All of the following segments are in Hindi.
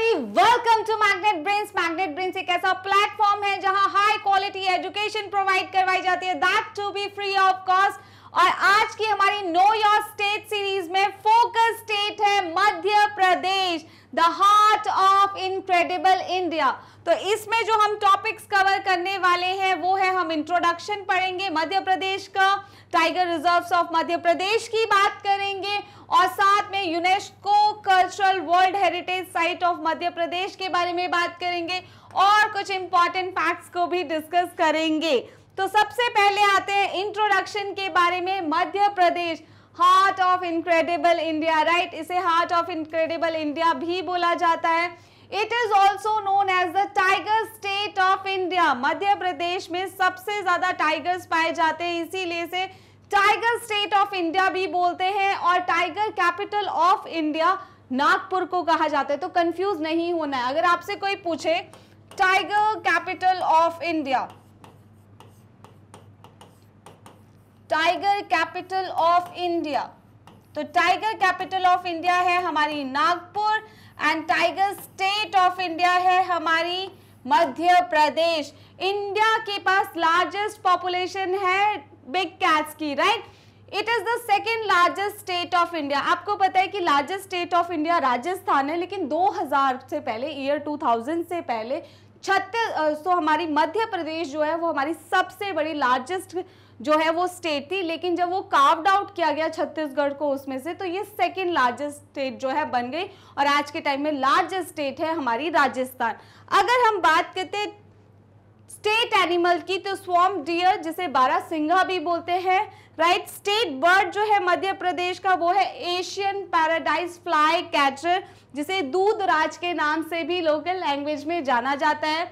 Everybody welcome to Magnet Brains Magnet Brains एक ऐसा प्लेटफॉर्म है जहां हाई क्वालिटी एजुकेशन प्रोवाइड करवाई जाती है that to be free of cost और आज की हमारी नो योर स्टेट सीरीज में फोकस स्टेट है Madhya Pradesh the heart of incredible India तो इसमें जो हम टॉपिक्स कवर करने वाले हैं वो है हम इंट्रोडक्शन पढ़ेंगे मध्य प्रदेश का tiger reserves of Madhya Pradesh की बात करेंगे और साथ में UNESCO cultural world heritage site of Madhya Pradesh के बारे में बात करेंगे और कुछ इंपॉर्टेंट फैक्ट्स को भी डिस्कस करेंगे तो सबसे पहले आते हैं इंट्रोडक्शन के बारे में Madhya Pradesh heart of incredible India right इसे हार्ट ऑफ इनक्रेडिबल इंडिया भी बोला जाता है it is also known as the tiger state of India Madhya Pradesh में सबसे ज्यादा टाइगर्स पाए जाते हैं इसीलिए से टाइगर स्टेट ऑफ इंडिया भी बोलते हैं और tiger capital of India Nagpur को कहा जाता है तो कंफ्यूज नहीं होना है अगर आपसे कोई पूछे tiger capital of India tiger capital of India तो टाइगर कैपिटल ऑफ इंडिया है हमारी Nagpur and tiger state of India है हमारी मध्य प्रदेश इंडिया के पास लार्जेस्ट पॉपुलेशन है बिग कैट्स की right right? It is the second largest state of India आपको पता है कि largest state of India Rajasthan है लेकिन 2000 से पहले ईयर 2000 से पहले छत्तीस तो हमारी मध्य प्रदेश जो है वो हमारी सबसे बड़ी लार्जेस्ट जो है वो स्टेट थी लेकिन जब वो कार्व्ड आउट किया गया छत्तीसगढ़ को उसमें से तो ये सेकेंड लार्जेस्ट स्टेट जो है बन गई और आज के टाइम में लार्जेस्ट स्टेट है हमारी राजस्थान अगर हम बात करते स्टेट एनिमल की तो स्वम डियर जिसे बारा सिंघा भी बोलते हैं राइट स्टेट बर्ड जो है मध्य प्रदेश का वो है एशियन पैराडाइज फ्लाई कैचर जिसे दूध राज के नाम से भी लोकल लैंग्वेज में जाना जाता है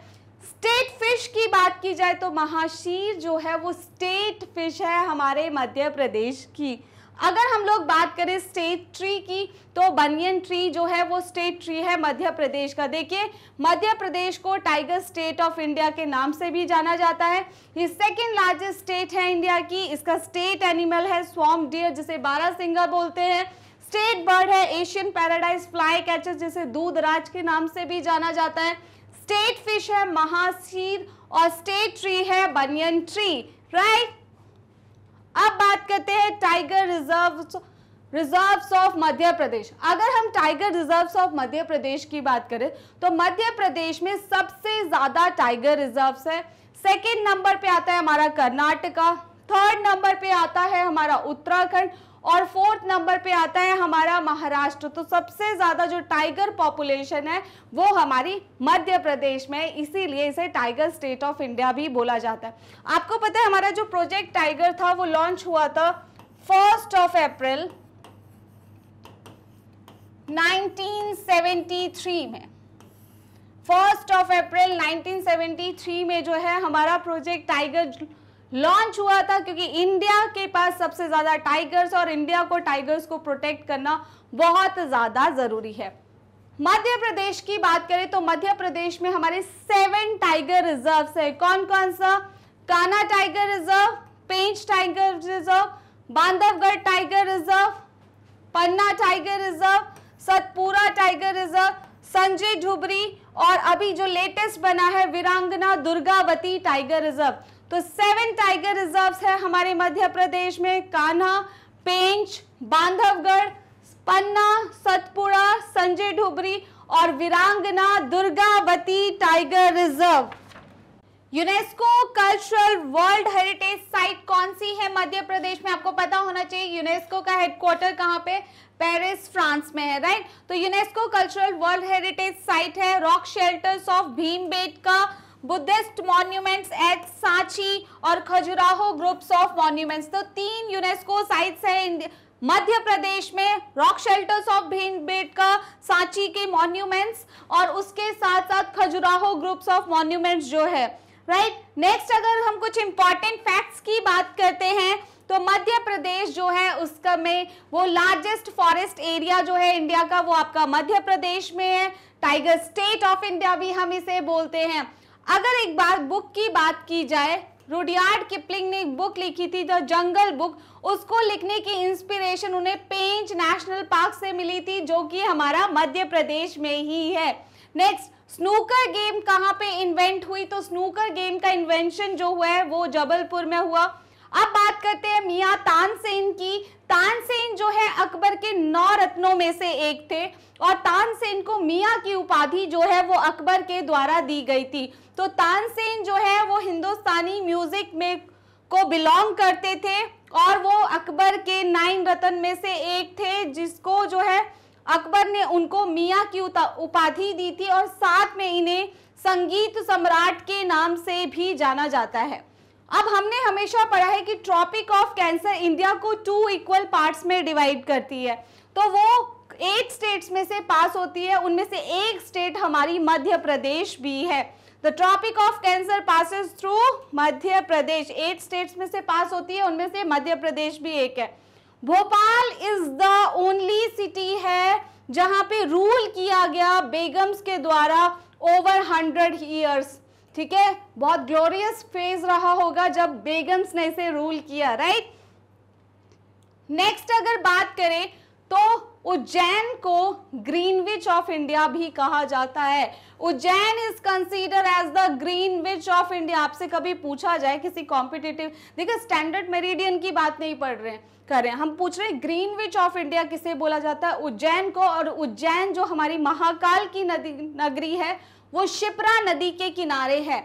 स्टेट फिश की बात की जाए तो महाशीर जो है वो स्टेट फिश है हमारे मध्य प्रदेश की अगर हम लोग बात करें स्टेट ट्री की तो बनियन ट्री जो है वो स्टेट ट्री है मध्य प्रदेश का देखिए मध्य प्रदेश को टाइगर स्टेट ऑफ इंडिया के नाम से भी जाना जाता है ये सेकेंड लार्जेस्ट स्टेट है इंडिया की इसका स्टेट एनिमल है स्वाम डियर जिसे बारह सिंगा बोलते हैं स्टेट बर्ड है एशियन पैराडाइज फ्लाई कैचर जिसे दूध राज के नाम से भी जाना जाता है स्टेट फिश है महाशीर और स्टेट ट्री है बनियन ट्री राइट अब बात करते हैं tiger reserve reserves of Madhya Pradesh अगर हम tiger reserves of Madhya Pradesh की बात करें तो मध्य प्रदेश में सबसे ज़्यादा टाइगर रिजर्व्स है सेकेंड नंबर पे आता है हमारा कर्नाटका थर्ड नंबर पे आता है हमारा उत्तराखंड और फोर्थ नंबर पे आता है हमारा महाराष्ट्र तो सबसे ज़्यादा जो टाइगर पॉपुलेशन है वो हमारी मध्य प्रदेश में इसीलिए इसे टाइगर स्टेट ऑफ इंडिया भी बोला जाता है आपको पता है हमारा जो प्रोजेक्ट टाइगर था वो लॉन्च हुआ था फर्स्ट ऑफ अप्रैल 1973 में फर्स्ट ऑफ अप्रैल 1973 में जो है हमारा प्रोजेक्ट टाइगर लॉन्च हुआ था क्योंकि इंडिया के पास सबसे ज़्यादा टाइगर्स और इंडिया को टाइगर्स को प्रोटेक्ट करना बहुत ज़्यादा ज़रूरी है मध्य प्रदेश की बात करें तो मध्य प्रदेश में हमारे सेवन टाइगर रिजर्व है कौन कौन सा Kanha tiger reserve Pench tiger reserve Bandhavgarh tiger reserve Panna tiger reserve Satpura tiger reserve Sanjay Dubri और अभी जो लेटेस्ट बना है वीरांगना दुर्गावती टाइगर रिजर्व तो सेवन टाइगर रिजर्व्स है हमारे मध्य प्रदेश में कान्हा पेंच बांधवगढ़ पन्ना सतपुड़ा संजय ढुबरी और Veerangana Durgavati tiger reserve UNESCO cultural world heritage site कौन सी है मध्य प्रदेश में आपको पता होना चाहिए यूनेस्को का हेडक्वार्टर कहाँ पे पेरिस फ्रांस में है राइट तो UNESCO cultural world heritage site है rock shelters of Bhimbetka Buddhist monuments at Sanchi और खजुराहो ग्रुप्स ऑफ मॉन्यूमेंट्स तो तीन यूनेस्को साइट्स हैं मध्य प्रदेश में rock shelters of Bhimbetka Sanchi के मॉन्यूमेंट्स और उसके साथ साथ खजुराहो ग्रुप्स ऑफ मॉन्यूमेंट्स जो है राइट right? नेक्स्ट अगर हम कुछ इंपॉर्टेंट फैक्ट्स की बात करते हैं तो मध्य प्रदेश जो है उसका में वो लार्जेस्ट फॉरेस्ट एरिया जो है इंडिया का वो आपका मध्य प्रदेश में है टाइगर स्टेट ऑफ इंडिया भी हम इसे बोलते हैं अगर एक बार बुक की बात की जाए रुडियार्ड किपलिंग ने एक बुक लिखी थी द जंगल बुक उसको लिखने की इंस्पिरेशन उन्हें पेंच नेशनल पार्क से मिली थी जो कि हमारा मध्य प्रदेश में ही है नेक्स्ट स्नूकर गेम कहाँ पे इन्वेंट हुई तो स्नूकर गेम का इन्वेंशन जो हुआ है वो जबलपुर में हुआ अब बात करते हैं मियाँ तानसेन की तानसेन जो है अकबर के नौ रत्नों में से एक थे और तानसेन को मियाँ की उपाधि जो है वो अकबर के द्वारा दी गई थी तो तानसेन जो है वो हिंदुस्तानी म्यूजिक में को बिलोंग करते थे और वो अकबर के नाइन रत्न में से एक थे जिसको जो है अकबर ने उनको मियाँ की उपाधि दी थी और साथ में इन्हें संगीत सम्राट के नाम से भी जाना जाता है अब हमने हमेशा पढ़ा है कि ट्रॉपिक ऑफ कैंसर इंडिया को टू इक्वल पार्ट्स में डिवाइड करती है तो वो एट स्टेट्स में से पास होती है उनमें से एक स्टेट हमारी मध्य प्रदेश भी है the tropic of cancer passes through Madhya Pradesh eight states में से पास होती है उनमें से मध्य प्रदेश भी एक है Bhopal is the only city है जहां पे रूल किया गया बेगम्स के द्वारा ओवर हंड्रेड ईयर्स ठीक है बहुत ग्लोरियस फेज रहा होगा जब बेगम्स ने इसे रूल किया राइट नेक्स्ट अगर बात करें तो उज्जैन को ग्रीनविच ऑफ इंडिया भी कहा जाता है Ujjain is consider as the Greenwich of India आपसे कभी पूछा जाए किसी कॉम्पिटेटिव देखिए स्टैंडर्ड मेरिडियन की बात नहीं पढ़ रहे हैं कर रहे हैं हम पूछ रहे हैं ग्रीनविच ऑफ इंडिया किसे बोला जाता है उज्जैन को और उज्जैन जो हमारी महाकाल की नदी नगरी है वो शिप्रा नदी के किनारे है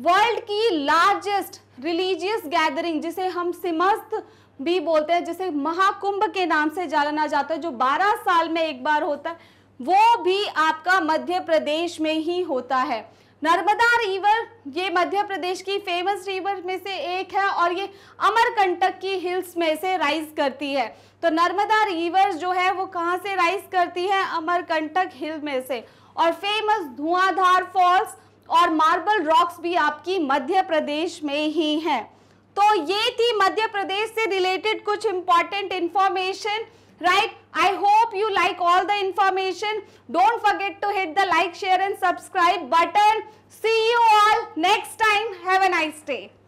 वर्ल्ड की लार्जेस्ट रिलीजियस गैदरिंग जिसे हम सिमस्त भी बोलते हैं जिसे महाकुंभ के नाम से जाना जाता है जो 12 साल में एक बार होता है वो भी आपका मध्य प्रदेश में ही होता है नर्मदा रिवर ये मध्य प्रदेश की फेमस रिवर में से एक है और ये अमरकंटक की हिल्स में से राइज करती है तो नर्मदा रिवर जो है वो कहाँ से राइज करती है अमरकंटक हिल में से और फेमस धुआंधार फॉल्स और मार्बल रॉक्स भी आपकी मध्य प्रदेश में ही हैं तो ये थी मध्य प्रदेश से रिलेटेड कुछ important information right I hope you like all the information don't forget to hit the like share and subscribe button see you all next time have a nice day